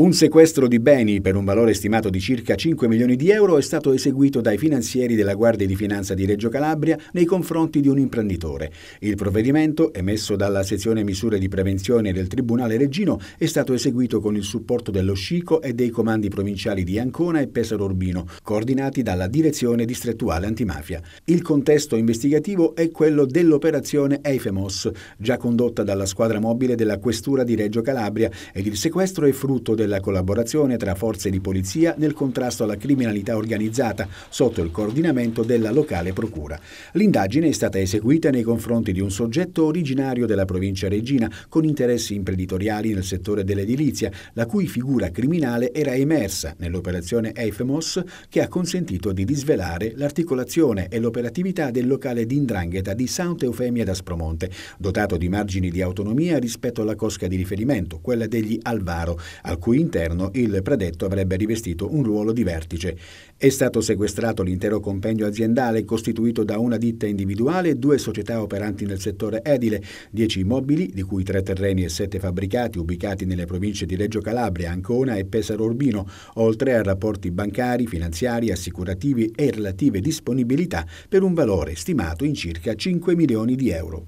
Un sequestro di beni per un valore stimato di circa 5 milioni di euro è stato eseguito dai finanzieri della Guardia di Finanza di Reggio Calabria nei confronti di un imprenditore. Il provvedimento, emesso dalla sezione misure di prevenzione del Tribunale Reggino, è stato eseguito con il supporto dello Scico e dei comandi provinciali di Ancona e Pesaro Urbino, coordinati dalla Direzione Distrettuale Antimafia. Il contesto investigativo è quello dell'operazione Eifemos, già condotta dalla squadra mobile della Questura di Reggio Calabria, ed il sequestro è frutto del della collaborazione tra forze di polizia nel contrasto alla criminalità organizzata sotto il coordinamento della locale procura. L'indagine è stata eseguita nei confronti di un soggetto originario della provincia Regina con interessi imprenditoriali nel settore dell'edilizia, la cui figura criminale era emersa nell'operazione EFMOS che ha consentito di disvelare l'articolazione e l'operatività del locale di Indrangheta di Sant'Eufemia d'Aspromonte, dotato di margini di autonomia rispetto alla cosca di riferimento, quella degli Alvaro, al cui all'interno, il predetto avrebbe rivestito un ruolo di vertice. È stato sequestrato l'intero compendio aziendale costituito da una ditta individuale, e due società operanti nel settore edile, dieci immobili, di cui tre terreni e sette fabbricati ubicati nelle province di Reggio Calabria, Ancona e Pesaro Urbino, oltre a rapporti bancari, finanziari, assicurativi e relative disponibilità per un valore stimato in circa 5 milioni di euro.